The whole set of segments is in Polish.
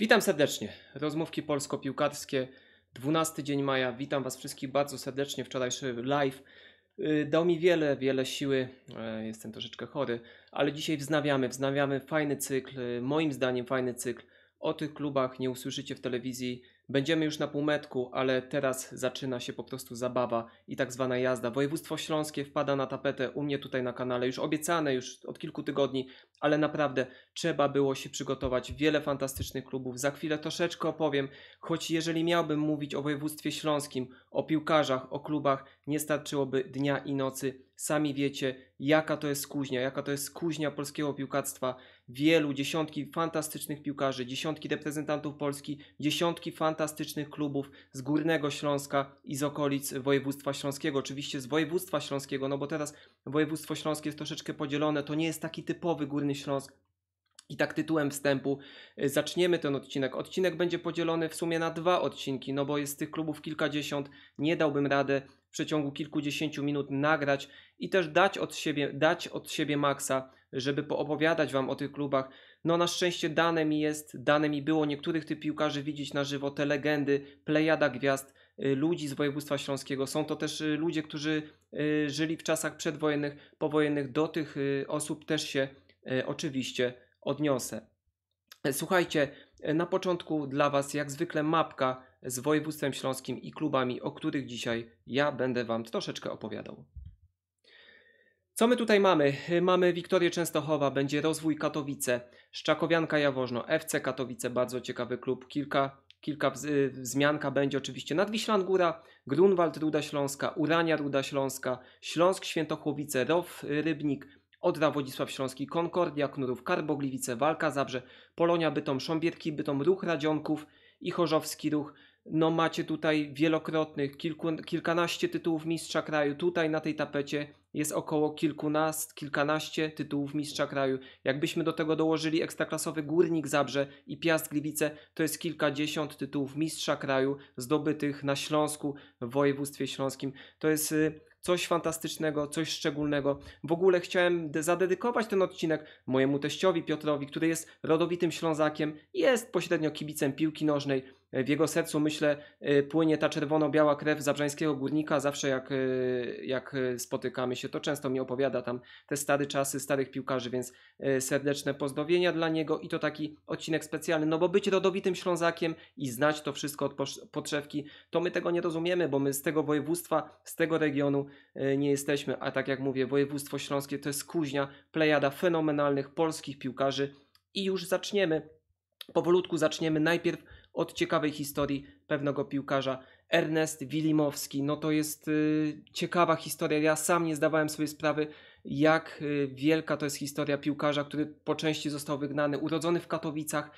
Witam serdecznie. Rozmówki polsko-piłkarskie, 12 dzień maja. Witam Was wszystkich bardzo serdecznie. Wczorajszy live y, dał mi wiele, wiele siły. E, jestem troszeczkę chory, ale dzisiaj wznawiamy, wznawiamy fajny cykl, y, moim zdaniem fajny cykl. O tych klubach nie usłyszycie w telewizji Będziemy już na półmetku, ale teraz zaczyna się po prostu zabawa i tak zwana jazda. Województwo Śląskie wpada na tapetę u mnie tutaj na kanale, już obiecane już od kilku tygodni, ale naprawdę trzeba było się przygotować. Wiele fantastycznych klubów. Za chwilę troszeczkę opowiem, choć jeżeli miałbym mówić o województwie śląskim, o piłkarzach, o klubach, nie starczyłoby dnia i nocy. Sami wiecie, jaka to jest kuźnia, jaka to jest kuźnia polskiego piłkactwa wielu, dziesiątki fantastycznych piłkarzy, dziesiątki reprezentantów Polski, dziesiątki fantastycznych klubów z Górnego Śląska i z okolic województwa śląskiego. Oczywiście z województwa śląskiego, no bo teraz województwo śląskie jest troszeczkę podzielone, to nie jest taki typowy Górny Śląsk. I tak tytułem wstępu y, zaczniemy ten odcinek. Odcinek będzie podzielony w sumie na dwa odcinki, no bo jest tych klubów kilkadziesiąt. Nie dałbym rady w przeciągu kilkudziesięciu minut nagrać i też dać od siebie, dać od siebie maksa żeby poopowiadać wam o tych klubach. No na szczęście dane mi jest, dane mi było niektórych tych piłkarzy widzieć na żywo, te legendy, plejada gwiazd, y, ludzi z województwa śląskiego. Są to też y, ludzie, którzy y, żyli w czasach przedwojennych, powojennych. Do tych osób też się oczywiście odniosę. Słuchajcie, na początku dla Was jak zwykle mapka z województwem śląskim i klubami, o których dzisiaj ja będę Wam troszeczkę opowiadał. Co my tutaj mamy? Y, mamy Wiktorię Częstochowa, będzie rozwój Katowice, Szczakowianka Jaworzno, FC Katowice, bardzo ciekawy klub, kilka, kilka y, wzmianka będzie oczywiście Nadwiślan Góra, Grunwald Ruda Śląska, Urania Ruda Śląska, Śląsk Świętochłowice, Row y, Rybnik, Odra Wodzisław Śląski, Konkordia, Knurów, Karbogliwice, Walka Zabrze, Polonia Bytom, Sząbierki Bytom, Ruch Radzionków i Chorzowski Ruch. No macie tutaj wielokrotnych, kilku, kilkanaście tytułów mistrza kraju tutaj na tej tapecie jest około kilkunast, kilkanaście tytułów mistrza kraju. Jakbyśmy do tego dołożyli ekstraklasowy Górnik Zabrze i Piast Gliwice, to jest kilkadziesiąt tytułów mistrza kraju zdobytych na Śląsku, w województwie śląskim. To jest y, coś fantastycznego, coś szczególnego. W ogóle chciałem zadedykować ten odcinek mojemu teściowi Piotrowi, który jest rodowitym Ślązakiem, jest pośrednio kibicem piłki nożnej w jego sercu, myślę, y, płynie ta czerwono-biała krew zabrzańskiego górnika. Zawsze jak, y, jak y, spotykamy się, to często mi opowiada tam te stare czasy starych piłkarzy, więc serdeczne pozdrowienia dla niego i to taki odcinek specjalny. No bo być rodowitym Ślązakiem i znać to wszystko od podszewki, to my tego nie rozumiemy, bo my z tego województwa, z tego regionu nie jesteśmy. A tak jak mówię, województwo śląskie to jest kuźnia, plejada fenomenalnych polskich piłkarzy i już zaczniemy. Powolutku zaczniemy najpierw od ciekawej historii pewnego piłkarza. Ernest Wilimowski, no to jest y, ciekawa historia. Ja sam nie zdawałem sobie sprawy, jak y, wielka to jest historia piłkarza, który po części został wygnany, urodzony w Katowicach,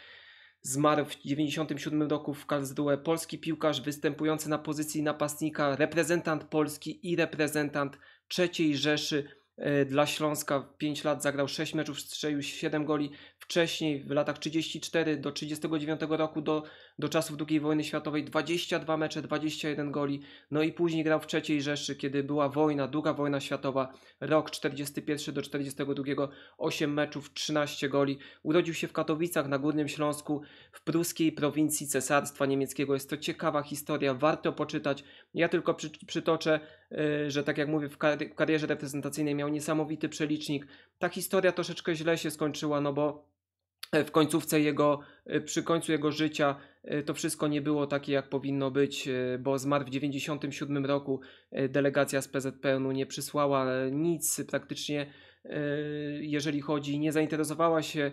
Zmarł w 1997 roku w Karlsruhe polski piłkarz występujący na pozycji napastnika, reprezentant Polski i reprezentant III Rzeszy E, dla Śląska. 5 lat zagrał 6 meczów, strzelił 7 goli. Wcześniej w latach 34 do 39 roku do do czasów II wojny światowej 22 mecze, 21 goli. No i później grał w III Rzeszy, kiedy była wojna, druga wojna światowa, rok 41 do 42, 8 meczów, 13 goli. Urodził się w Katowicach na Górnym Śląsku w pruskiej prowincji Cesarstwa Niemieckiego. Jest to ciekawa historia, warto poczytać. Ja tylko przy, przytoczę, yy, że tak jak mówię, w, kar- w karierze reprezentacyjnej miał niesamowity przelicznik. Ta historia troszeczkę źle się skończyła, no bo w końcówce jego, e, przy końcu jego życia e, to wszystko nie było takie jak powinno być, e, bo zmarł w 97 roku. Delegacja z PZPN-u nie przysłała nic praktycznie, jeżeli chodzi, nie zainteresowała się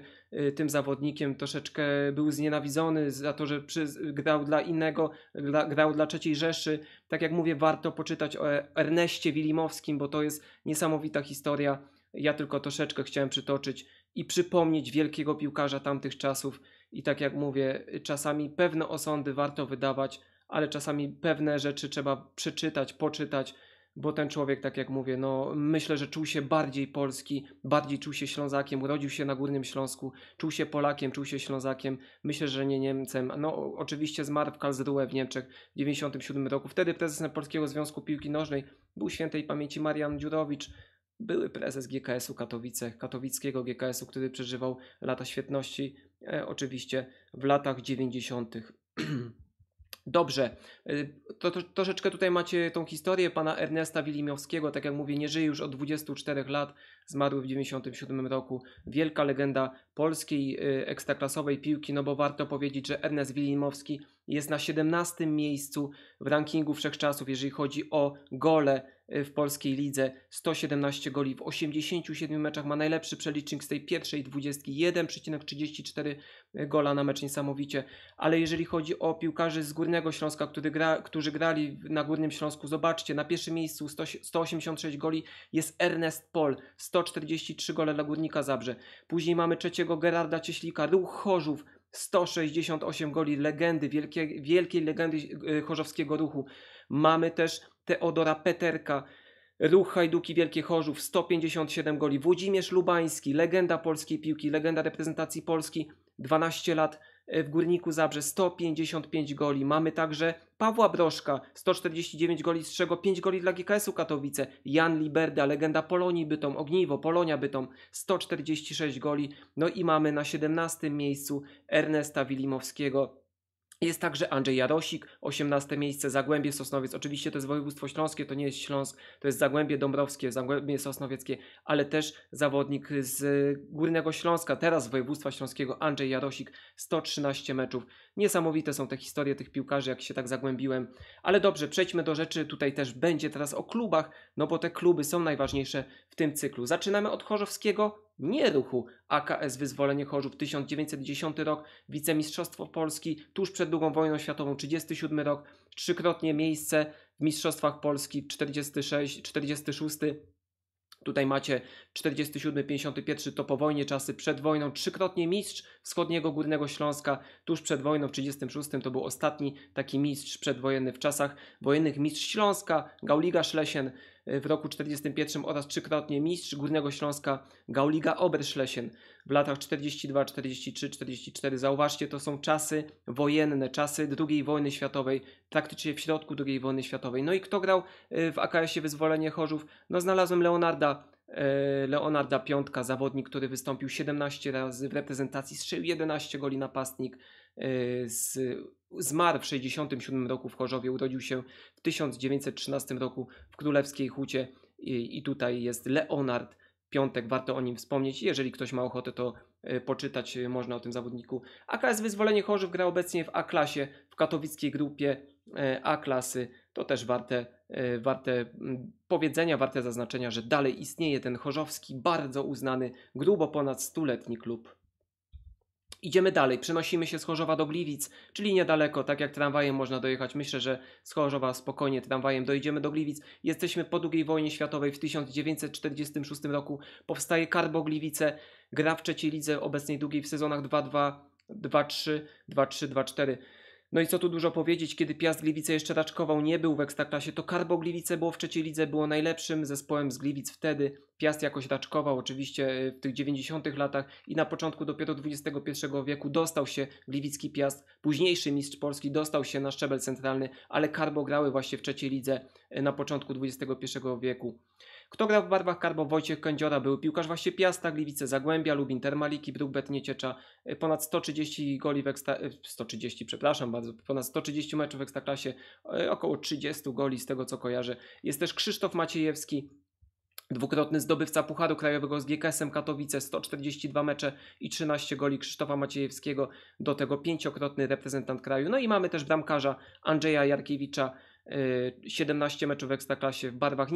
tym zawodnikiem, troszeczkę był znienawidzony za to, że przy, grał dla innego, dla, grał dla trzeciej Rzeszy. Tak jak mówię, warto poczytać o Erneście Wilimowskim, bo to jest niesamowita historia. Ja tylko troszeczkę chciałem przytoczyć i przypomnieć wielkiego piłkarza tamtych czasów. I tak jak mówię, czasami pewne osądy warto wydawać, ale czasami pewne rzeczy trzeba przeczytać, poczytać, bo ten człowiek, tak jak mówię, no myślę, że czuł się bardziej polski, bardziej czuł się Ślązakiem, urodził się na Górnym Śląsku, czuł się Polakiem, czuł się Ślązakiem, myślę, że nie Niemcem. No oczywiście zmarł w Karlsruhe w Niemczech w 97 roku. Wtedy prezesem Polskiego Związku Piłki Nożnej był świętej pamięci Marian Dziurowicz, były prezes GKS-u Katowice, katowickiego GKS-u, który przeżywał lata świetności, e, oczywiście w latach 90. Dobrze, e, to, to, troszeczkę tutaj macie tą historię pana Ernesta Wilimiowskiego, tak jak mówię, nie żyje już od 24 lat, zmarły w 97 roku, wielka legenda polskiej e, ekstraklasowej piłki, no bo warto powiedzieć, że Ernest Wilimowski jest na 17 miejscu w rankingu wszechczasów, jeżeli chodzi o gole Y, w polskiej lidze 117 goli w 87 meczach, ma najlepszy przelicznik z tej pierwszej 21,34 y, gola na mecz niesamowicie, ale jeżeli chodzi o piłkarzy z Górnego Śląska, który gra, którzy grali na Górnym Śląsku, zobaczcie, na pierwszym miejscu 100, 186 goli jest Ernest Pol, 143 gole dla Górnika Zabrze, później mamy trzeciego Gerarda Cieślika, Ruch Chorzów, 168 goli legendy, wielkie, wielkiej legendy y, chorzowskiego ruchu. Mamy też Teodora Peterka, Ruch Hajduki Wielkie Chorzów, 157 goli. Włodzimierz Lubański, legenda polskiej piłki, legenda reprezentacji Polski, 12 lat e, w Górniku Zabrze, 155 goli. Mamy także Pawła Broszka, 149 goli, z czego 5 goli dla GKS-u Katowice. Jan Liberda, legenda Polonii Bytom, Ogniwo, Polonia Bytom, 146 goli. No i mamy na 17 miejscu Ernesta Wilimowskiego, jest także Andrzej Jarosik, 18 miejsce, Zagłębie Sosnowiec. Oczywiście to jest województwo śląskie, to nie jest Śląsk, to jest Zagłębie Dąbrowskie, Zagłębie Sosnowieckie, ale też zawodnik z Górnego Śląska, teraz województwa śląskiego, Andrzej Jarosik, 113 meczów. Niesamowite są te historie tych piłkarzy, jak się tak zagłębiłem. Ale dobrze, przejdźmy do rzeczy, tutaj też będzie teraz o klubach, no bo te kluby są najważniejsze w tym cyklu. Zaczynamy od Chorzowskiego, nie ruchu AKS Wyzwolenie Chorzów 1910 rok, wicemistrzostwo Polski tuż przed II wojną światową 37 rok, trzykrotnie miejsce w mistrzostwach Polski 46, 46 Tutaj macie 47, 51 to po wojnie, czasy przed wojną, trzykrotnie mistrz wschodniego Górnego Śląska, tuż przed wojną w 36 to był ostatni taki mistrz przedwojenny w czasach wojennych, mistrz Śląska, Gauliga Szlesien, w roku 1941 oraz trzykrotnie mistrz Górnego Śląska Gauliga Oberschlesien w latach 42, 43, 44. Zauważcie, to są czasy wojenne, czasy II wojny światowej, praktycznie w środku II wojny światowej. No i kto grał e, w AKS-ie Wyzwolenie Chorzów? No znalazłem Leonarda e, Leonarda Piątka, zawodnik, który wystąpił 17 razy w reprezentacji, strzelił 11 goli napastnik, Y, z, zmarł w 67 roku w Chorzowie, urodził się w 1913 roku w Królewskiej Hucie i, i tutaj jest Leonard Piątek, warto o nim wspomnieć. Jeżeli ktoś ma ochotę, to y, poczytać y, można o tym zawodniku. AKS Wyzwolenie Chorzów gra obecnie w A-klasie w katowickiej grupie A-klasy. To też warte, warte mm, powiedzenia, warte zaznaczenia, że dalej istnieje ten chorzowski, bardzo uznany, grubo ponad stuletni klub. Idziemy dalej, przenosimy się z Chorzowa do Gliwic, czyli niedaleko, tak jak tramwajem można dojechać. Myślę, że z Chorzowa spokojnie tramwajem dojedziemy do Gliwic. Jesteśmy po II wojnie światowej w 1946 roku. Powstaje Karbo Gliwice, gra w trzeciej lidze obecnej długiej w sezonach 2-2, 2-3, 2-3, 2-4. No i co tu dużo powiedzieć, kiedy Piast Gliwice jeszcze raczkował, nie był w Ekstraklasie, to Karbo Gliwice było w trzeciej lidze, było najlepszym zespołem z Gliwic wtedy. Piast jakoś raczkował oczywiście e, w tych 90 latach i na początku dopiero XXI wieku dostał się Gliwicki Piast, późniejszy mistrz Polski dostał się na szczebel centralny, ale Karbo grały właśnie w trzeciej lidze e, na początku XXI wieku. Kto grał w barwach Karbo? Wojciech Kędziora, był piłkarz właśnie Piasta, Gliwice Zagłębia, Lubin Termaliki, Brukbet Nieciecza. E, ponad 130 goli w ekstra... 130, przepraszam bardzo, ponad 130 meczów w Ekstraklasie, około 30 goli z tego co kojarzę. Jest też Krzysztof Maciejewski, Dwukrotny zdobywca Pucharu Krajowego z GKS-em Katowice, 142 mecze i 13 goli Krzysztofa Maciejewskiego, do tego pięciokrotny reprezentant kraju. No i mamy też bramkarza Andrzeja Jarkiewicza, 17 y, meczów w Ekstraklasie w barwach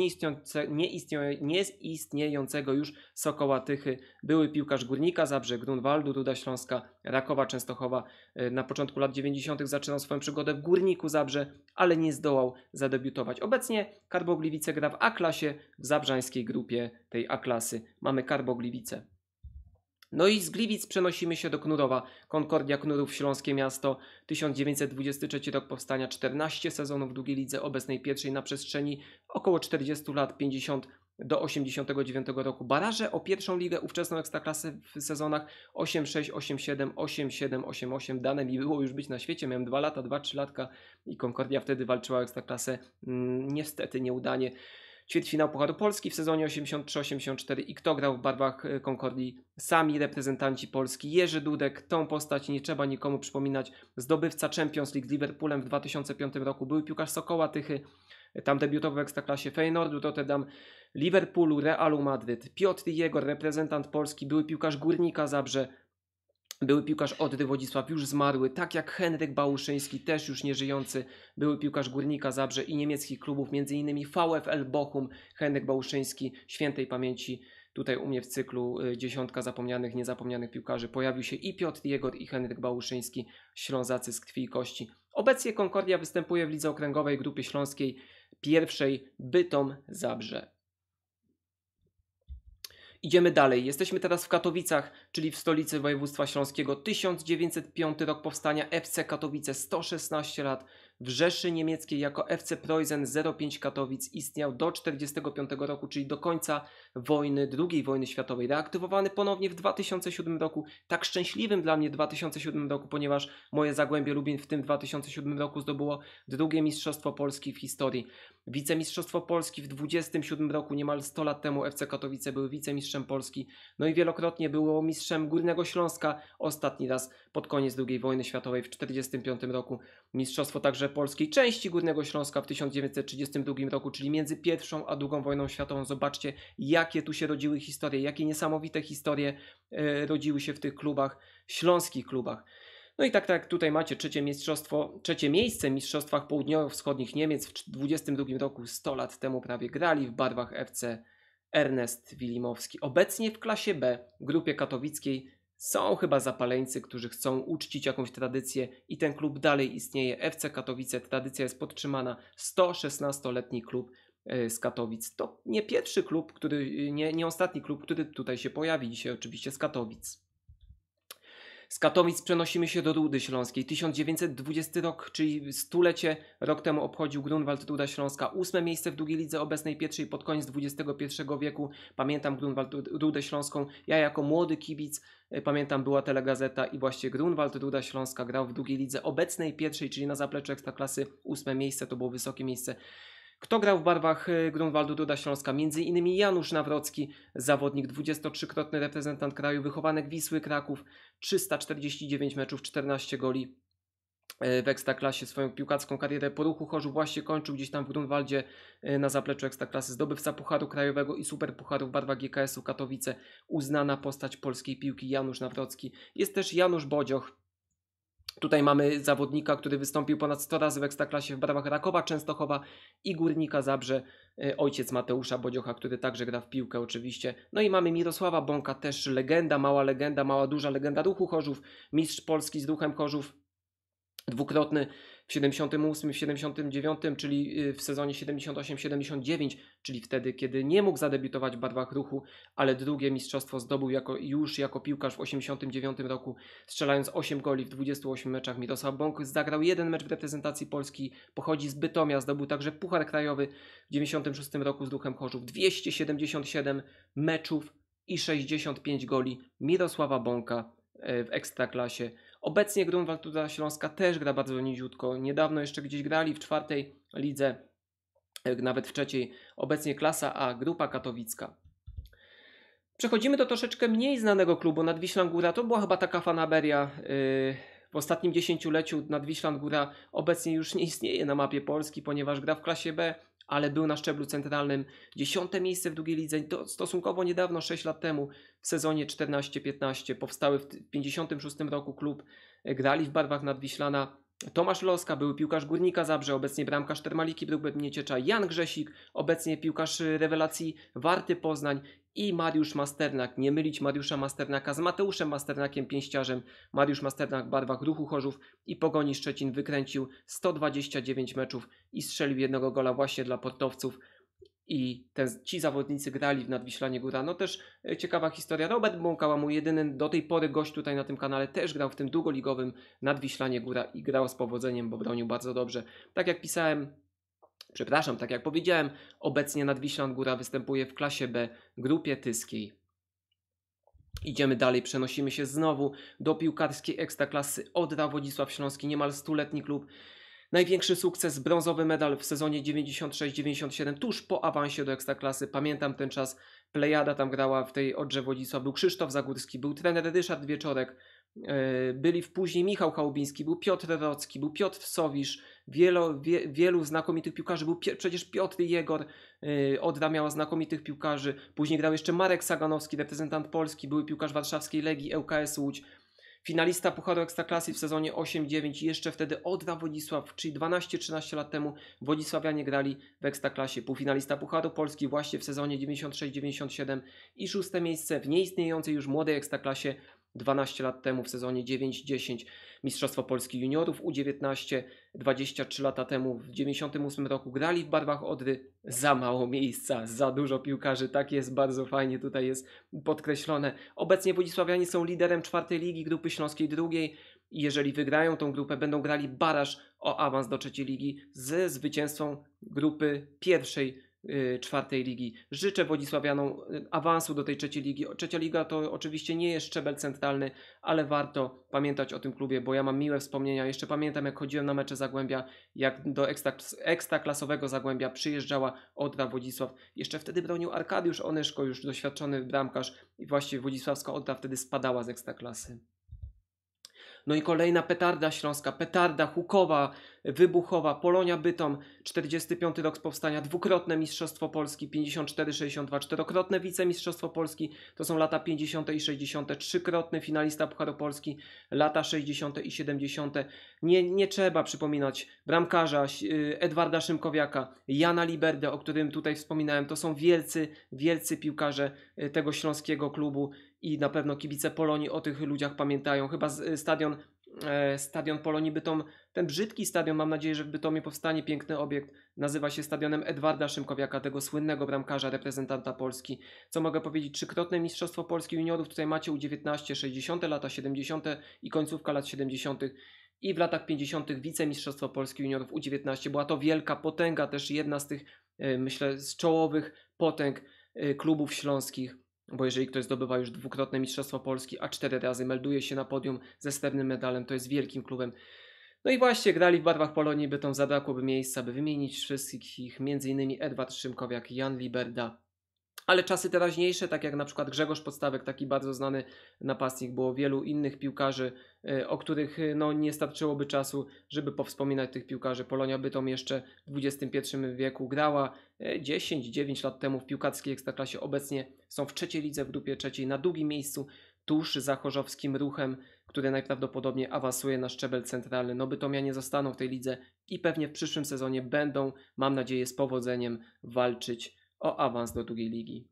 nieistniejącego już Sokoła Tychy. Były piłkarz Górnika, Zabrze, Grunwaldu, Duda Śląska, Rakowa, Częstochowa. Y, na początku lat 90. zaczynał swoją przygodę w Górniku Zabrze, ale nie zdołał zadebiutować. Obecnie Karbogliwice gra w A-klasie w zabrzańskiej grupie tej A-klasy. Mamy Karbogliwice. No i z Gliwic przenosimy się do Knurowa. Konkordia Knurów, Śląskie Miasto, 1923 rok powstania, 14 sezonów w drugiej lidze obecnej pierwszej na przestrzeni około 40 lat, 50 do 89 roku. Baraże o pierwszą ligę ówczesną Ekstraklasy w sezonach 8-6, 8-7, 8-7, 8-8. Dane mi było już być na świecie, miałem 2 lata, 2-3 latka i Concordia wtedy walczyła o Ekstraklasę. Mm, niestety nieudanie ćwierćfinał Pucharu Polski w sezonie 83-84 i kto grał w barwach y, Concordii? Sami reprezentanci Polski. Jerzy Dudek, tą postać nie trzeba nikomu przypominać. Zdobywca Champions League z Liverpoolem w 2005 roku, były piłkarz Sokoła Tychy, tam debiutował w Ekstraklasie Feynordu, Rotterdam, Liverpoolu, Realu Madryt. Piotr Jegor, reprezentant Polski, były piłkarz Górnika Zabrze, były piłkarz Oddy Wodzisław już zmarły, tak jak Henryk Bałuszyński, też już nieżyjący, były piłkarz Górnika Zabrze i niemieckich klubów, m.in. VfL Bochum, Henryk Bałuszyński, świętej pamięci. Tutaj u mnie w cyklu y, dziesiątka zapomnianych, niezapomnianych piłkarzy pojawił się i Piotr Jegor i Henryk Bałuszyński, Ślązacy z krwi i kości. Obecnie Konkordia występuje w lidze okręgowej grupy śląskiej pierwszej Bytom Zabrze. Idziemy dalej. Jesteśmy teraz w Katowicach, czyli w stolicy województwa śląskiego. 1905 rok powstania FC Katowice, 116 lat. W Rzeszy Niemieckiej jako FC Preuzen 05 Katowic istniał do 1945 roku, czyli do końca wojny, II wojny światowej. Reaktywowany ponownie w 2007 roku, tak szczęśliwym dla mnie 2007 roku, ponieważ moje Zagłębie Lubin w tym 2007 roku zdobyło drugie Mistrzostwo Polski w historii. Wicemistrzostwo Polski w 27 roku, niemal 100 lat temu FC Katowice był wicemistrzem Polski, no i wielokrotnie było mistrzem Górnego Śląska, ostatni raz pod koniec II wojny światowej w 1945 roku. Mistrzostwo także polskiej części Górnego Śląska w 1932 roku, czyli między pierwszą a drugą wojną światową. Zobaczcie, jakie tu się rodziły historie, jakie niesamowite historie e, rodziły się w tych klubach, śląskich klubach. No i tak tak tutaj macie trzecie mistrzostwo, trzecie miejsce w mistrzostwach południowo-wschodnich Niemiec w 22 roku, 100 lat temu prawie grali w barwach FC Ernest Wilimowski. Obecnie w klasie B, grupie katowickiej są chyba zapaleńcy, którzy chcą uczcić jakąś tradycję i ten klub dalej istnieje. FC Katowice, tradycja jest podtrzymana. 116-letni klub e, z Katowic. To nie pierwszy klub, który, nie, nie ostatni klub, który tutaj się pojawi dzisiaj oczywiście z Katowic. Z Katowic przenosimy się do Rudy Śląskiej. 1920 rok, czyli stulecie rok temu obchodził Grunwald Ruda Śląska. Ósme miejsce w drugiej lidze obecnej pierwszej pod koniec XXI wieku. Pamiętam Grunwald Rudę Śląską. Ja jako młody kibic e, pamiętam była telegazeta i właśnie Grunwald Ruda Śląska grał w drugiej lidze obecnej pierwszej, czyli na zapleczu Ekstraklasy. Ósme miejsce to było wysokie miejsce. Kto grał w barwach y, Grunwaldu Duda Śląska? Między innymi Janusz Nawrocki, zawodnik 23-krotny reprezentant kraju, wychowanek Wisły Kraków, 349 meczów, 14 goli y, w Ekstraklasie. Swoją piłkacką karierę po ruchu chorzu właśnie kończył gdzieś tam w Grunwaldzie y, na zapleczu Ekstraklasy. Zdobywca Pucharu Krajowego i Superpucharu w barwach GKS-u Katowice. Uznana postać polskiej piłki Janusz Nawrocki. Jest też Janusz Bodzioch, Tutaj mamy zawodnika, który wystąpił ponad 100 razy w Ekstraklasie w barwach Rakowa, Częstochowa i Górnika Zabrze, e, ojciec Mateusza Bodziocha, który także gra w piłkę oczywiście. No i mamy Mirosława Bąka, też legenda, mała legenda, mała duża legenda ruchu Chorzów, mistrz Polski z ruchem Chorzów, dwukrotny w 78, w 79, czyli y, w sezonie 78-79, czyli wtedy, kiedy nie mógł zadebiutować w barwach ruchu, ale drugie mistrzostwo zdobył jako, już jako piłkarz w 89 roku, strzelając 8 goli w 28 meczach. Mirosław Bąk zagrał jeden mecz w reprezentacji Polski, pochodzi z Bytomia, zdobył także Puchar Krajowy w 96 roku z Duchem Chorzów. 277 meczów i 65 goli Mirosława Bąka y, w Ekstraklasie. Obecnie Grunwaldtuda Śląska też gra bardzo niziutko. Niedawno jeszcze gdzieś grali w czwartej lidze, e, nawet w trzeciej. Obecnie klasa A, Grupa Katowicka. Przechodzimy do troszeczkę mniej znanego klubu Nadwiślan Góra. To była chyba taka fanaberia. E, w ostatnim dziesięcioleciu Nadwiślan Góra obecnie już nie istnieje na mapie Polski, ponieważ gra w klasie B, ale był na szczeblu centralnym. Dziesiąte miejsce w drugiej lidze, to stosunkowo niedawno, 6 lat temu, w sezonie 14-15. Powstały w 1956 roku klub, e, grali w barwach Nadwiślana. Tomasz Loska, były piłkarz Górnika Zabrze, obecnie bramkarz Termaliki mnieciecza. Jan Grzesik, obecnie piłkarz rewelacji Warty Poznań i Mariusz Masternak. Nie mylić Mariusza Masternaka z Mateuszem Masternakiem Pięściarzem. Mariusz Masternak w barwach Ruchu Chorzów i Pogoni Szczecin wykręcił 129 meczów i strzelił jednego gola właśnie dla portowców i te, ci zawodnicy grali w Nadwiślanie Góra. No też e, ciekawa historia. Robert Bąkała, mój jedyny do tej pory gość tutaj na tym kanale, też grał w tym długoligowym Nadwiślanie Góra i grał z powodzeniem, bo bronił bardzo dobrze. Tak jak pisałem, przepraszam, tak jak powiedziałem, obecnie Nadwiślan Góra występuje w klasie B grupie tyskiej. Idziemy dalej, przenosimy się znowu do piłkarskiej ekstraklasy Odra Wodzisław Śląski, niemal stuletni klub. Największy sukces brązowy medal w sezonie 96-97 tuż po awansie do Ekstraklasy. Pamiętam ten czas, Plejada tam grała w tej odrze Był Krzysztof Zagórski, był trener Ryszard Wieczorek, e, byli w później Michał Chałubiński, był Piotr Rocki, był Piotr Sowisz, wielo, wie, wielu znakomitych piłkarzy, był pie, przecież Piotr Jegor, yy, Odra miała znakomitych piłkarzy, później grał jeszcze Marek Saganowski, reprezentant Polski, były piłkarz warszawskiej Legii, ŁKS Łódź, Finalista Pucharu Ekstraklasy w sezonie 8-9 jeszcze wtedy Odra Wodisław, czyli 12-13 lat temu Wodzisławianie grali w Ekstraklasie. Półfinalista Pucharu Polski właśnie w sezonie 96-97 i szóste miejsce w nieistniejącej już młodej Ekstraklasie 12 lat temu w sezonie 9-10 Mistrzostwo Polski Juniorów, U19 23 lata temu w 98 roku grali w barwach Odry. Za mało miejsca, za dużo piłkarzy, tak jest bardzo fajnie tutaj jest podkreślone. Obecnie Wodzisławianie są liderem czwartej ligi Grupy Śląskiej drugiej i jeżeli wygrają tą grupę, będą grali baraż o awans do trzeciej ligi ze zwycięzcą grupy pierwszej Y, czwartej ligi. Życzę Władysławianom y, awansu do tej trzeciej ligi. Trzecia liga to oczywiście nie jest szczebel centralny, ale warto pamiętać o tym klubie, bo ja mam miłe wspomnienia. Jeszcze pamiętam, jak chodziłem na mecze Zagłębia, jak do ekstraklasowego Zagłębia przyjeżdżała Odra Władysław. Jeszcze wtedy bronił Arkadiusz Onyszko, już doświadczony bramkarz i właśnie Władysławska Odra wtedy spadała z ekstraklasy. No i kolejna petarda śląska, petarda hukowa, wybuchowa, Polonia Bytom, 45 rok powstania, dwukrotne Mistrzostwo Polski, 54-62, czterokrotne wicemistrzostwo Polski, to są lata 50. i 60., trzykrotny finalista Pucharu Polski, lata 60. i 70. Nie, nie trzeba przypominać bramkarza y, Edwarda Szymkowiaka, Jana Liberdę, o którym tutaj wspominałem, to są wielcy, wielcy piłkarze y, tego śląskiego klubu i na pewno kibice Polonii o tych ludziach pamiętają. Chyba y, stadion, e, stadion Polonii Bytom, ten brzydki stadion, mam nadzieję, że w Bytomie powstanie piękny obiekt, nazywa się stadionem Edwarda Szymkowiaka, tego słynnego bramkarza, reprezentanta Polski. Co mogę powiedzieć, trzykrotne Mistrzostwo Polski Juniorów, tutaj macie U19, 60, lata 70 i końcówka lat 70 i w latach 50. wicemistrzostwo Polski juniorów U19. Była to wielka potęga, też jedna z tych, e, myślę, z czołowych potęg e, klubów śląskich bo jeżeli ktoś zdobywa już dwukrotne Mistrzostwo Polski, a cztery razy melduje się na podium ze srebrnym medalem, to jest wielkim klubem. No i właśnie grali w barwach Polonii, by tą zabrakłoby miejsca, by wymienić wszystkich, m.in. Edward Szymkowiak, Jan Liberda, ale czasy teraźniejsze, tak jak na przykład Grzegorz Podstawek, taki bardzo znany napastnik, było wielu innych piłkarzy, y, o których y, no, nie starczyłoby czasu, żeby powspominać tych piłkarzy. Polonia Bytom jeszcze w XXI wieku grała 10-9 y, lat temu w piłkarskiej ekstraklasie. Obecnie są w trzeciej lidze, w grupie trzeciej, na długim miejscu, tuż za chorzowskim ruchem, który najprawdopodobniej awansuje na szczebel centralny. No Bytomianie zostaną w tej lidze i pewnie w przyszłym sezonie będą, mam nadzieję, z powodzeniem walczyć o awans do drugiej ligi.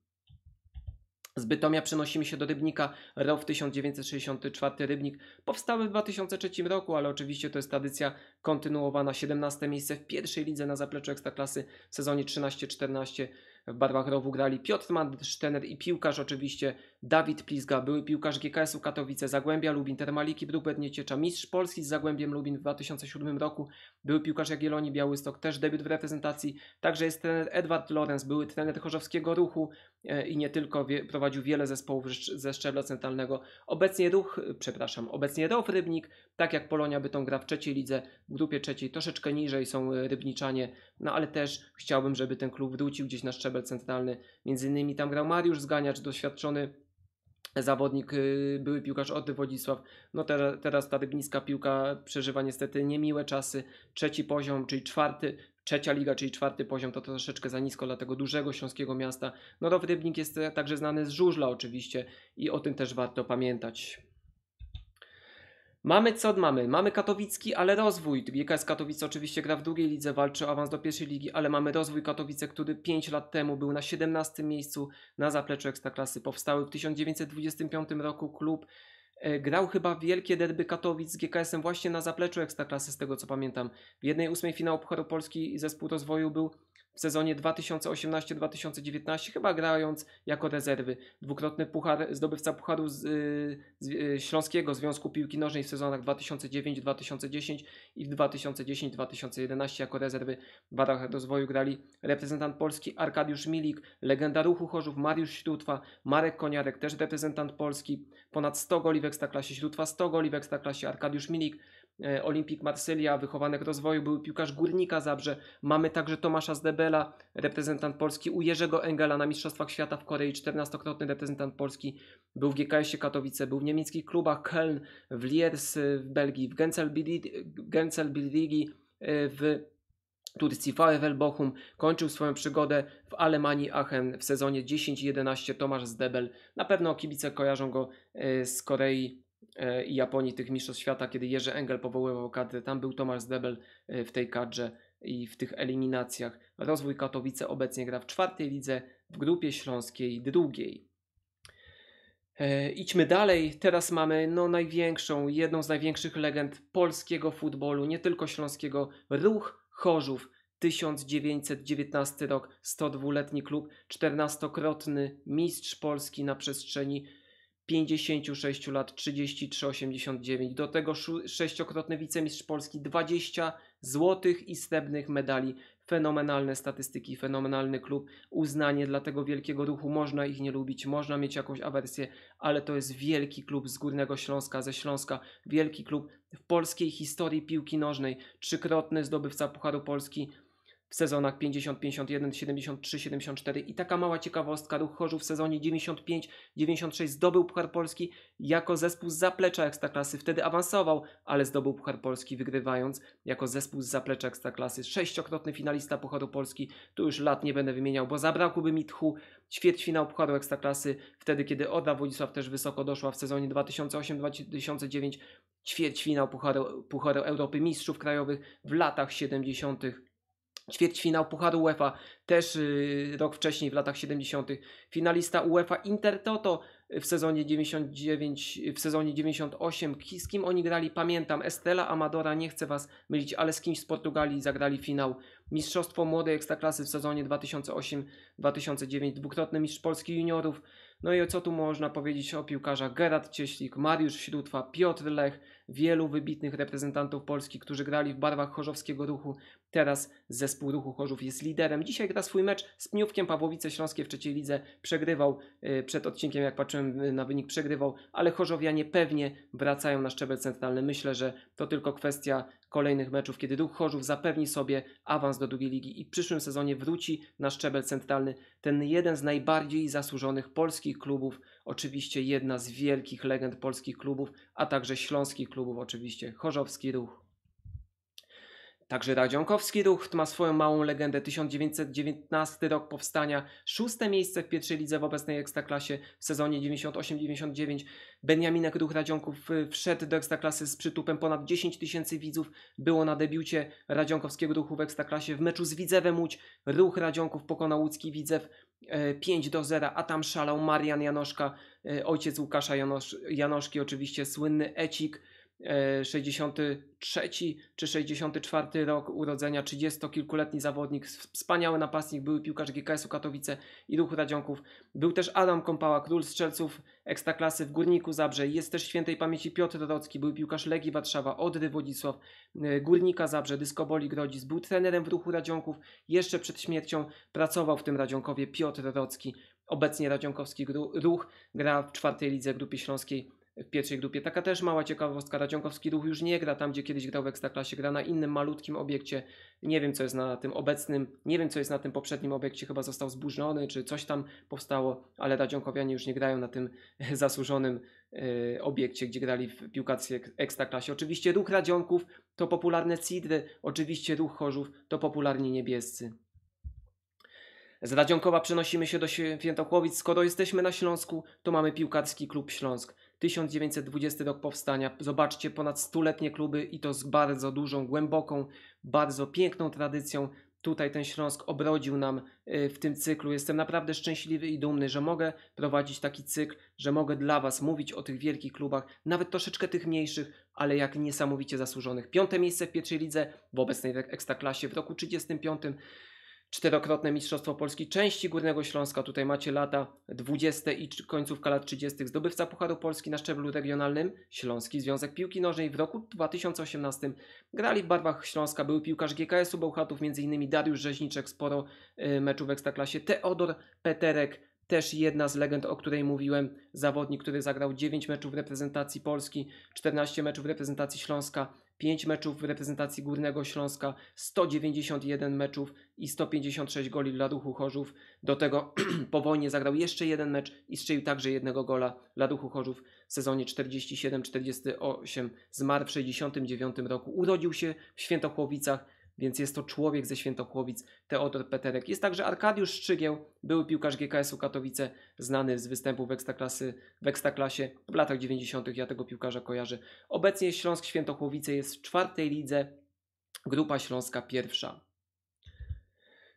Z Bytomia przenosimy się do Rybnika. Rok 1964 Rybnik powstały w 2003 roku, ale oczywiście to jest tradycja kontynuowana. 17 miejsce w pierwszej lidze na zapleczu Ekstraklasy w sezonie 13-14 w barwach rowu grali Piotr Mansztener i piłkarz oczywiście Dawid Plizga, były piłkarz GKS-u Katowice, Zagłębia Lubin, Termaliki Brupet Nieciecza, mistrz Polski z Zagłębiem Lubin w 2007 roku, były piłkarz Jagiellonii Białystok, też debiut w reprezentacji, także jest trener Edward Lorenz, były trener Chorzowskiego Ruchu, E, i nie tylko wie, prowadził wiele zespołów ze szczebla centralnego. Obecnie ruch, e, przepraszam, obecnie Rof Rybnik, tak jak Polonia by tą gra w trzeciej lidze, w grupie trzeciej troszeczkę niżej są e, Rybniczanie, no ale też chciałbym, żeby ten klub wrócił gdzieś na szczebel centralny. Między innymi tam grał Mariusz Zganiacz, doświadczony zawodnik, były piłkarz Ordy Wodzisław. No teraz teraz ta rybnicka piłka przeżywa niestety niemiłe czasy. Trzeci poziom, czyli czwarty, trzecia liga, czyli czwarty poziom, to, to troszeczkę za nisko dla tego dużego śląskiego miasta. Nowy Rybnik jest e, także znany z żużla oczywiście i o tym też warto pamiętać. Mamy co mamy? Mamy katowicki, ale rozwój. GKS Katowice oczywiście gra w drugiej lidze, walczy o awans do pierwszej ligi, ale mamy rozwój Katowice, który 5 lat temu był na 17 miejscu na zapleczu Ekstraklasy. Powstały w 1925 roku klub E, grał chyba wielkie derby Katowic z GKS-em właśnie na zapleczu Ekstraklasy, z tego co pamiętam. W jednej ósmej finału Pucharu Polski zespół rozwoju był w sezonie 2018-2019, chyba grając jako rezerwy. Dwukrotny puchar, zdobywca Pucharu z, y, z y, Śląskiego Związku Piłki Nożnej w sezonach 2009-2010 i 2010-2011 jako rezerwy. W badach rozwoju grali reprezentant Polski Arkadiusz Milik, legenda ruchu Chorzów Mariusz Śrutwa, Marek Koniarek, też reprezentant Polski. Ponad 100 goli w Ekstraklasie Śrutwa, 100 goli w Ekstraklasie Arkadiusz Milik, E, Olimpik Marsylia, wychowanek rozwoju, był piłkarz Górnika Zabrze. Mamy także Tomasza Zdebela, reprezentant Polski, u Jerzego Engela na Mistrzostwach Świata w Korei, 14-krotny reprezentant Polski. Był w GKS-ie Katowice, był w niemieckich klubach Köln, w Liers e, w Belgii, w Genselbiligi e, w Turcji VfL Bochum kończył swoją przygodę w Alemanii Aachen w sezonie 10-11 Tomasz Zdebel. Na pewno kibice kojarzą go z Korei E, i Japonii tych mistrzostw świata, kiedy Jerzy Engel powoływał kadrę, tam był Tomasz Debel e, w tej kadrze i w tych eliminacjach. Rozwój Katowice obecnie gra w czwartej lidze w grupie śląskiej drugiej. E, idźmy dalej. Teraz mamy no, największą, jedną z największych legend polskiego futbolu, nie tylko śląskiego, Ruch Chorzów. 1919 rok, 102-letni klub, 14-krotny mistrz Polski na przestrzeni 56 lat 33,89. Do tego sześciokrotny wicemistrz Polski 20 złotych i srebrnych medali. Fenomenalne statystyki, fenomenalny klub, uznanie dla tego wielkiego ruchu. Można ich nie lubić, można mieć jakąś awersję, ale to jest wielki klub z Górnego Śląska, ze Śląska. Wielki klub w polskiej historii piłki nożnej. Trzykrotny zdobywca Pucharu Polski w sezonach 50, 51, 73, 74 i taka mała ciekawostka, Ruch Chorzów w sezonie 95, 96 zdobył Puchar Polski jako zespół z zaplecza Ekstraklasy. Wtedy awansował, ale zdobył Puchar Polski wygrywając jako zespół z zaplecza Ekstraklasy. Sześciokrotny finalista Pucharu Polski, tu już lat nie będę wymieniał, bo zabrakłby mi tchu. Ćwierćfinał Pucharu Ekstraklasy, wtedy kiedy Oda Władysław też wysoko doszła w sezonie 2008-2009. Ćwierćfinał Pucharu, Pucharu Europy Mistrzów Krajowych w latach 70. Ćwierćfinał Pucharu UEFA też y, rok wcześniej, w latach 70. Finalista UEFA Intertoto y, w sezonie 99, y, w sezonie 98. Z kim oni grali? Pamiętam. Estela Amadora, nie chcę was mylić, ale z kimś z Portugalii zagrali finał. Mistrzostwo Młodej Ekstraklasy w sezonie 2008-2009. Dwukrotny mistrz Polski juniorów. No i co tu można powiedzieć o piłkarzach? Gerard Cieślik, Mariusz Śródwa, Piotr Lech, wielu wybitnych reprezentantów Polski, którzy grali w barwach chorzowskiego ruchu. Teraz zespół ruchu Chorzów jest liderem. Dzisiaj gra swój mecz z Pniówkiem Pawłowice Śląskie w trzeciej lidze. Przegrywał y, przed odcinkiem, jak patrzyłem y, na wynik, przegrywał, ale Chorzowianie pewnie wracają na szczebel centralny. Myślę, że to tylko kwestia kolejnych meczów, kiedy ruch Chorzów zapewni sobie awans do drugiej ligi i w przyszłym sezonie wróci na szczebel centralny ten jeden z najbardziej zasłużonych polskich klubów oczywiście jedna z wielkich legend polskich klubów, a także śląskich klubów oczywiście, Chorzowski Ruch. Także Radziąkowski Ruch ma swoją małą legendę. 1919 rok powstania, szóste miejsce w pierwszej lidze w obecnej Ekstraklasie w sezonie 98-99. Beniaminek Ruch Radziąków y, wszedł do Ekstraklasy z przytupem ponad 10 tysięcy widzów. Było na debiucie Radziąkowskiego Ruchu w Ekstraklasie w meczu z Widzewem Łódź. Ruch Radziąków pokonał łódzki Widzew 5 e, do 0, a tam szalał Marian Janoszka, e, ojciec Łukasza Janosz, Janoszki, oczywiście słynny Ecik, 63 e, czy 64 rok urodzenia, 30-kilkuletni zawodnik, wspaniały napastnik, były piłkarz GKS-u Katowice i Ruchu Radziąków. Był też Adam Kąpała, król strzelców Ekstraklasy w Górniku Zabrze. Jest też świętej pamięci Piotr Rocki, był piłkarz Legii Warszawa, Odry Wodzisław, e, Górnika Zabrze, Dyskoboli Grodzic. Był trenerem w Ruchu Radziąków. Jeszcze przed śmiercią pracował w tym Radziąkowie Piotr Rocki. Obecnie Radziąkowski Ruch gra w czwartej lidze Grupy Śląskiej w pierwszej grupie. Taka też mała ciekawostka. Radziąkowski Ruch już nie gra tam, gdzie kiedyś grał w Ekstraklasie. Gra na innym, malutkim obiekcie. Nie wiem, co jest na tym obecnym, nie wiem, co jest na tym poprzednim obiekcie. Chyba został zburzony, czy coś tam powstało, ale Radziąkowianie już nie grają na tym zasłużonym e, obiekcie, gdzie grali w piłkacji Ekstraklasie. Oczywiście Ruch radziąków to popularne Cidry, oczywiście Ruch Chorzów to popularni niebiescy. Z Radziąkowa przenosimy się do Świętochłowic. Skoro jesteśmy na Śląsku, to mamy piłkarski klub Śląsk. 1920 rok powstania. Zobaczcie ponad stuletnie kluby i to z bardzo dużą, głęboką, bardzo piękną tradycją. Tutaj ten Śląsk obrodził nam y, w tym cyklu. Jestem naprawdę szczęśliwy i dumny, że mogę prowadzić taki cykl, że mogę dla Was mówić o tych wielkich klubach, nawet troszeczkę tych mniejszych, ale jak niesamowicie zasłużonych. Piąte miejsce w pierwszej lidze w obecnej ekstraklasie w roku 1935 czterokrotne Mistrzostwo Polski części Górnego Śląska. Tutaj macie lata 20 i końcówka lat 30. Zdobywca Pucharu Polski na szczeblu regionalnym Śląski Związek Piłki Nożnej w roku 2018. Grali w barwach Śląska były piłkarz GKS-u Bełchatów, m.in. Dariusz Rzeźniczek, sporo y, meczów w Ekstraklasie, Teodor Peterek, też jedna z legend, o której mówiłem, zawodnik, który zagrał 9 meczów w reprezentacji Polski, 14 meczów w reprezentacji Śląska, 5 meczów w reprezentacji Górnego Śląska, 191 meczów i 156 goli dla Duchu Chorzów. Do tego po wojnie zagrał jeszcze jeden mecz i strzelił także jednego gola dla Duchu Chorzów w sezonie 47-48. Zmarł w 69 roku. Urodził się w Świętochłowicach więc jest to człowiek ze Świętochłowic, Teodor Peterek. Jest także Arkadiusz Szczygieł, były piłkarz GKS-u Katowice, znany z występu w, ekstraklasy, w Ekstraklasie w latach 90. Ja tego piłkarza kojarzę. Obecnie Śląsk Świętochłowice jest w czwartej lidze, Grupa Śląska pierwsza.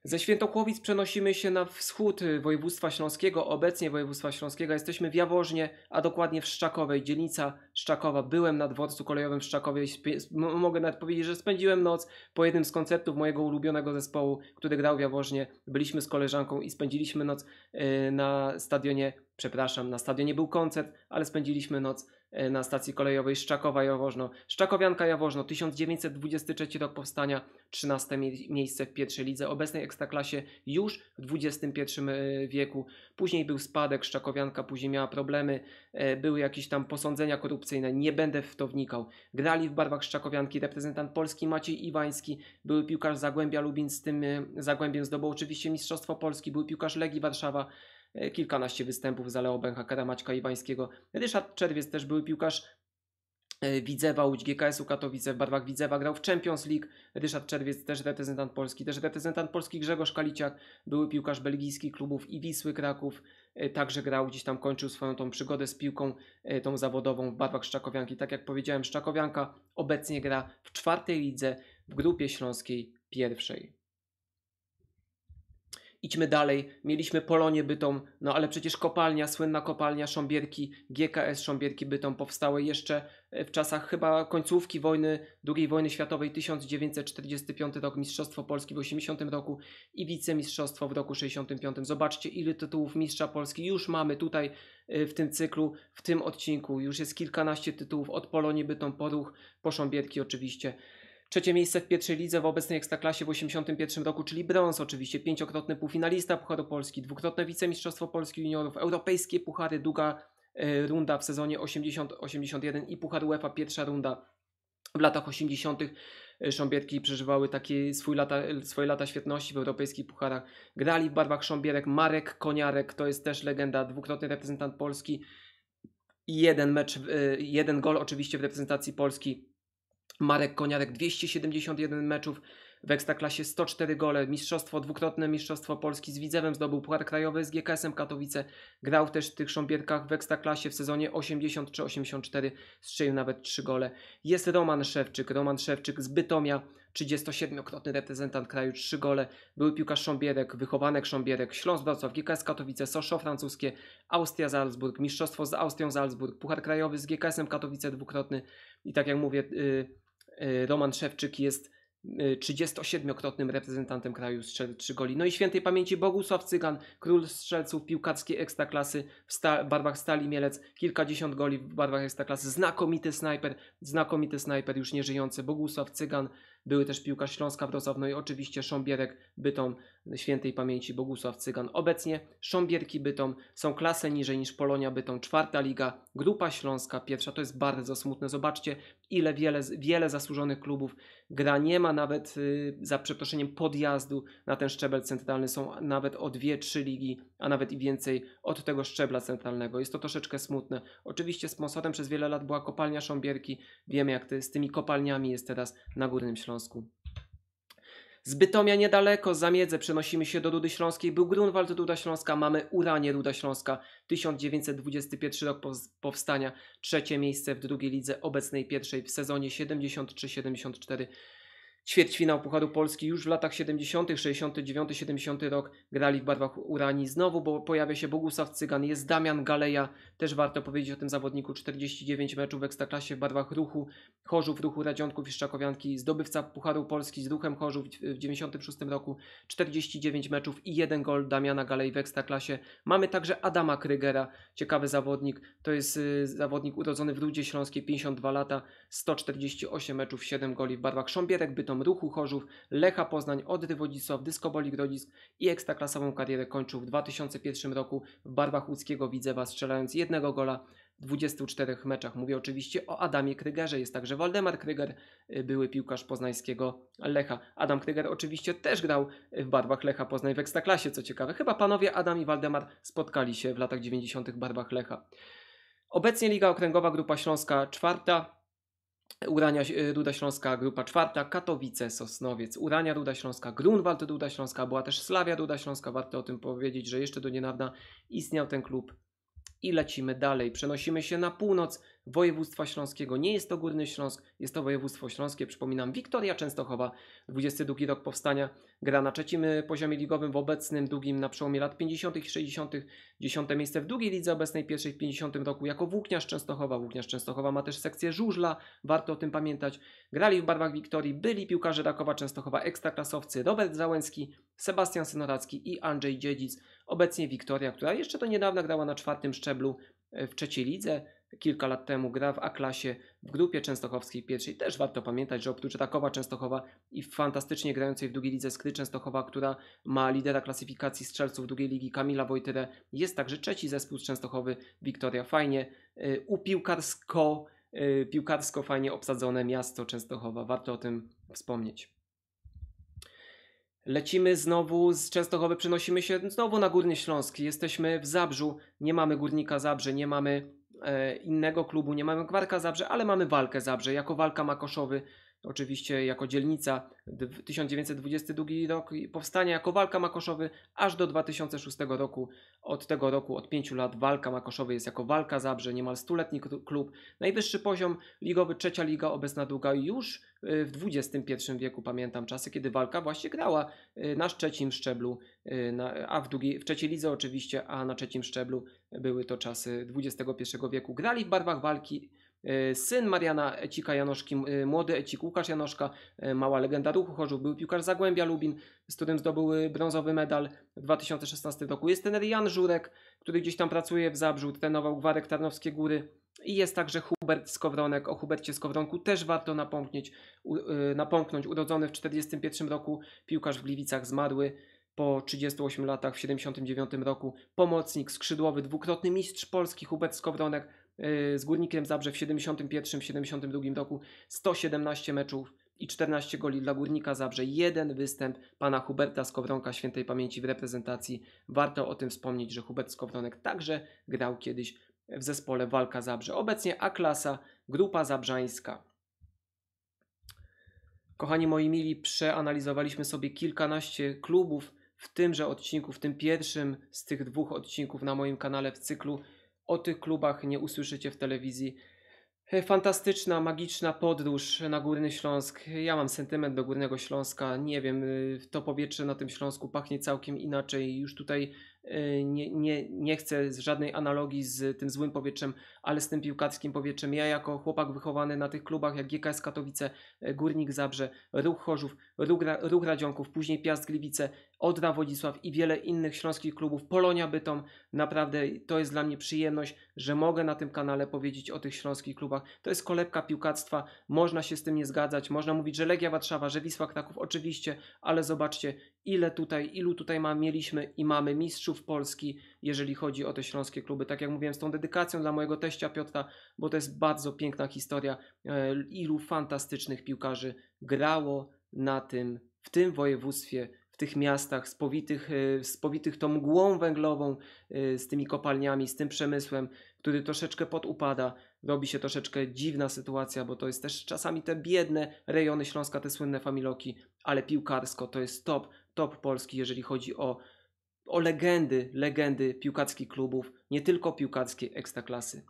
Ze Świętokłowic przenosimy się na wschód y, województwa śląskiego, obecnie województwa śląskiego. Jesteśmy w Jaworznie, a dokładnie w Szczakowej, dzielnica Szczakowa. Byłem na dworcu kolejowym w Szczakowie, mogę nawet powiedzieć, że spędziłem noc po jednym z koncertów mojego ulubionego zespołu, który grał w Jaworznie. Byliśmy z koleżanką i spędziliśmy noc y, na stadionie, przepraszam, na stadionie był koncert, ale spędziliśmy noc E, na stacji kolejowej Szczakowa-Jawożno. Szczakowianka-Jawożno, 1923 rok powstania, 13 miejsce w pierwszej lidze, obecnej ekstraklasie już w XXI e, wieku. Później był spadek, Szczakowianka później miała problemy, e, były jakieś tam posądzenia korupcyjne, nie będę w to wnikał. Grali w barwach Szczakowianki reprezentant Polski Maciej Iwański, były piłkarz Zagłębia Lubin z tym Zagłębiem zdobył oczywiście Mistrzostwo Polski, był piłkarz Legii Warszawa, E, kilkanaście występów za Leo Benhakera, Maćka Iwańskiego. Ryszard Czerwiec też były piłkarz e, Widzewa, Łódź GKS-u Katowice w barwach Widzewa, grał w Champions League, Ryszard Czerwiec, też reprezentant Polski, też reprezentant Polski Grzegorz Kaliciak, były piłkarz belgijski klubów i Wisły Kraków, e, także grał, gdzieś tam kończył swoją tą przygodę z piłką, tą zawodową w barwach Szczakowianki. Tak jak powiedziałem, Szczakowianka obecnie gra w czwartej lidze w grupie śląskiej pierwszej idźmy dalej, mieliśmy Polonię Bytom, no ale przecież kopalnia, słynna kopalnia Sząbierki, GKS Sząbierki Bytom powstałe jeszcze e, w czasach chyba końcówki wojny, II wojny światowej 1945 rok, Mistrzostwo Polski w 80 roku i wicemistrzostwo w roku 65. Zobaczcie ile tytułów Mistrza Polski już mamy tutaj e, w tym cyklu, w tym odcinku. Już jest kilkanaście tytułów od Polonii Bytom, ruch po Sząbierki oczywiście. Trzecie miejsce w pierwszej lidze w obecnej Ekstraklasie w 1981 roku, czyli brąz oczywiście, pięciokrotny półfinalista Pucharu Polski, dwukrotne wicemistrzostwo Polski juniorów, europejskie puchary, długa y, e, runda w sezonie 80-81 i Puchar UEFA, pierwsza runda w latach 80. E, Szombietki przeżywały takie swój lata, swoje lata świetności w europejskich pucharach. Grali w barwach Szombierek Marek Koniarek, to jest też legenda, dwukrotny reprezentant Polski. Jeden mecz, y, jeden gol oczywiście w reprezentacji Polski Marek Koniarek 271 meczów w Ekstraklasie 104 gole, mistrzostwo, dwukrotne mistrzostwo Polski z Widzewem zdobył puchar krajowy z GKS-em Katowice, grał też w tych Sząbierkach w Ekstraklasie w sezonie 83-84, strzelił nawet 3 gole. Jest Roman Szewczyk, Roman Szewczyk z Bytomia, 37-krotny reprezentant kraju, 3 gole, były piłkarz Sząbierek, wychowanek Sząbierek, Śląsk Wrocław, GKS Katowice, Soszo francuskie, Austria Salzburg, mistrzostwo z Austrią Salzburg, puchar krajowy z GKS-em Katowice dwukrotny i tak jak mówię... Yy, E, Roman Szewczyk jest 37-krotnym e, reprezentantem kraju 3 goli. No i świętej pamięci Bogusław Cygan, król strzelców piłkackiej ekstraklasy w sta barwach Stali Mielec, kilkadziesiąt goli w barwach ekstraklasy, znakomity snajper, znakomity snajper już nieżyjący Bogusław Cygan, były też piłkarz Śląska Wrocław, no i oczywiście Sząbierek, Bytom, świętej pamięci Bogusław Cygan. Obecnie Sząbierki Bytom są klasę niżej niż Polonia Bytom, czwarta liga, Grupa Śląska pierwsza. To jest bardzo smutne. Zobaczcie, ile wiele, wiele zasłużonych klubów gra. Nie ma nawet y, za przeproszeniem podjazdu na ten szczebel centralny. Są nawet o dwie, trzy ligi, a nawet i więcej od tego szczebla centralnego. Jest to troszeczkę smutne. Oczywiście sponsorem przez wiele lat była kopalnia Sząbierki. Wiemy, jak to, z tymi kopalniami jest teraz na Górnym Śląsku. Z Bytomia niedaleko, za miedzę przenosimy się do Rudy Śląskiej. Był Grunwald Ruda Śląska, mamy Uranie Ruda Śląska. 1921 rok powstania, trzecie miejsce w drugiej lidze, obecnej pierwszej w sezonie 73-74. Ćwierćfinał Pucharu Polski już w latach 70., 69, 70 rok grali w barwach urani Znowu bo pojawia się Bogusław Cygan, jest Damian Galeja, też warto powiedzieć o tym zawodniku, 49 meczów w Ekstraklasie w barwach Ruchu Chorzów, Ruchu Radziątków i Szczakowianki, zdobywca Pucharu Polski z Ruchem Chorzów w 96 roku, 49 meczów i jeden gol Damiana Galej w Ekstraklasie. Mamy także Adama Krygera, ciekawy zawodnik, to jest y, zawodnik urodzony w Rudzie Śląskiej, 52 lata, 148 meczów, 7 goli w barwach Sząbierek, Bytom Bytom, Ruchu Chorzów, Lecha Poznań, Odry Wodzisław, dyskoboli Grodzisk i ekstraklasową karierę kończył w 2001 roku w barwach łódzkiego Widzewa strzelając jednego gola w 24 meczach. Mówię oczywiście o Adamie Krygerze, jest także Waldemar Kryger, y, były piłkarz poznańskiego Lecha. Adam Kryger oczywiście też grał w barwach Lecha Poznań w Ekstraklasie, co ciekawe. Chyba panowie Adam i Waldemar spotkali się w latach 90. w barwach Lecha. Obecnie Liga Okręgowa Grupa Śląska czwarta, Urania e, Ruda Śląska, grupa czwarta, Katowice, Sosnowiec, Urania Ruda Śląska, Grunwald Ruda Śląska, była też Slawia Ruda Śląska. Warto o tym powiedzieć, że jeszcze do niedawna istniał ten klub. I lecimy dalej. Przenosimy się na północ województwa śląskiego. Nie jest to Górny Śląsk, jest to województwo śląskie. Przypominam, Wiktoria Częstochowa, 22 rok powstania, gra na trzecim e, poziomie ligowym, w obecnym długim na przełomie lat 50. i 60. Dziesiąte miejsce w drugiej lidze obecnej, pierwszej w 50. roku jako Włókniarz Częstochowa. Włókniarz Częstochowa ma też sekcję żużla, warto o tym pamiętać. Grali w barwach Wiktorii byli piłkarze Rakowa Częstochowa, ekstraklasowcy Robert Załęski, Sebastian Synoracki i Andrzej Dziedzic. Obecnie Wiktoria, która jeszcze do niedawno grała na czwartym szczeblu e, w trzeciej lidze, kilka lat temu gra w A-klasie w grupie częstochowskiej pierwszej. Też warto pamiętać, że oprócz Rakowa Częstochowa i fantastycznie grającej w drugiej lidze Skry Częstochowa, która ma lidera klasyfikacji strzelców drugiej ligi Kamila Wojtyre, jest także trzeci zespół z Częstochowy Wiktoria Fajnie. Y, upiłkarsko, y, piłkarsko fajnie obsadzone miasto Częstochowa. Warto o tym wspomnieć. Lecimy znowu z Częstochowy, przenosimy się znowu na Górny Śląski. Jesteśmy w Zabrzu, nie mamy Górnika Zabrze, nie mamy E, innego klubu, nie mamy Gwarka Zabrze, ale mamy Walkę Zabrze, jako Walka Makoszowy oczywiście jako dzielnica 1922 rok powstania jako Walka Makoszowy aż do 2006 roku. Od tego roku, od pięciu lat Walka Makoszowy jest jako Walka Zabrze, niemal stuletni klub. Najwyższy poziom ligowy, trzecia liga, obecna długa już y, w XXI wieku. Pamiętam czasy, kiedy Walka właśnie grała y, na trzecim szczeblu, y, a w, drugiej, w trzeciej lidze oczywiście, a na trzecim szczeblu były to czasy XXI wieku. Grali w barwach Walki E, syn Mariana Ecika Janoszki, e, młody Ecik Łukasz Janoszka, e, mała legenda ruchu Chorzów, był piłkarz Zagłębia Lubin, z którym zdobył brązowy medal w 2016 roku. Jest ten Jan Żurek, który gdzieś tam pracuje w Zabrzu, trenował Gwarek Tarnowskie Góry i jest także Hubert Skowronek. O Hubercie Skowronku też warto napomknąć, napomknąć. urodzony w 1941 roku piłkarz w Gliwicach zmarły po 38 latach w 1979 roku. Pomocnik skrzydłowy, dwukrotny mistrz Polski Hubert Skowronek Y, z Górnikiem Zabrze w 71-72 roku 117 meczów i 14 goli dla Górnika Zabrze. Jeden występ pana Huberta Skowronka świętej pamięci w reprezentacji. Warto o tym wspomnieć, że Hubert Skowronek także grał kiedyś w zespole Walka Zabrze. Obecnie A-klasa, grupa zabrzańska. Kochani moi mili, przeanalizowaliśmy sobie kilkanaście klubów w tymże odcinku, w tym pierwszym z tych dwóch odcinków na moim kanale w cyklu o tych klubach nie usłyszycie w telewizji. Fantastyczna, magiczna podróż na Górny Śląsk. Ja mam sentyment do Górnego Śląska. Nie wiem, y, to powietrze na tym Śląsku pachnie całkiem inaczej. Już tutaj y, nie, nie, nie chcę żadnej analogii z tym złym powietrzem, ale z tym piłkarskim powietrzem. Ja jako chłopak wychowany na tych klubach jak GKS Katowice, y, Górnik Zabrze, Ruch Chorzów, Ruch, Ruch później Piast Gliwice, Odra Wodzisław i wiele innych śląskich klubów, Polonia Bytom. Naprawdę to jest dla mnie przyjemność, że mogę na tym kanale powiedzieć o tych śląskich klubach. To jest kolebka piłkactwa, można się z tym nie zgadzać, można mówić, że Legia Warszawa, że Wisła Kraków, oczywiście, ale zobaczcie ile tutaj, ilu tutaj ma, mieliśmy i mamy mistrzów Polski, jeżeli chodzi o te śląskie kluby. Tak jak mówiłem, z tą dedykacją dla mojego teścia Piotra, bo to jest bardzo piękna historia, e, ilu fantastycznych piłkarzy grało na tym, w tym województwie tych miastach spowitych, spowitych y, tą mgłą węglową, y, z tymi kopalniami, z tym przemysłem, który troszeczkę podupada. Robi się troszeczkę dziwna sytuacja, bo to jest też czasami te biedne rejony Śląska, te słynne familoki, ale piłkarsko to jest top, top Polski, jeżeli chodzi o, o legendy, legendy piłkarskich klubów, nie tylko piłkarskiej ekstraklasy.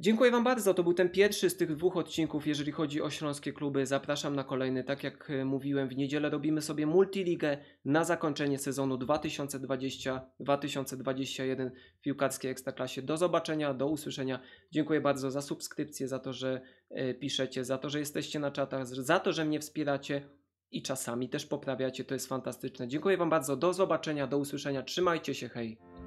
Dziękuję Wam bardzo. To był ten pierwszy z tych dwóch odcinków, jeżeli chodzi o śląskie kluby. Zapraszam na kolejny. Tak jak e, mówiłem, w niedzielę robimy sobie multiligę na zakończenie sezonu 2020-2021 w piłkarskiej ekstraklasie. Do zobaczenia, do usłyszenia. Dziękuję bardzo za subskrypcję, za to, że e, piszecie, za to, że jesteście na czatach, za to, że mnie wspieracie i czasami też poprawiacie. To jest fantastyczne. Dziękuję Wam bardzo. Do zobaczenia, do usłyszenia. Trzymajcie się. Hej.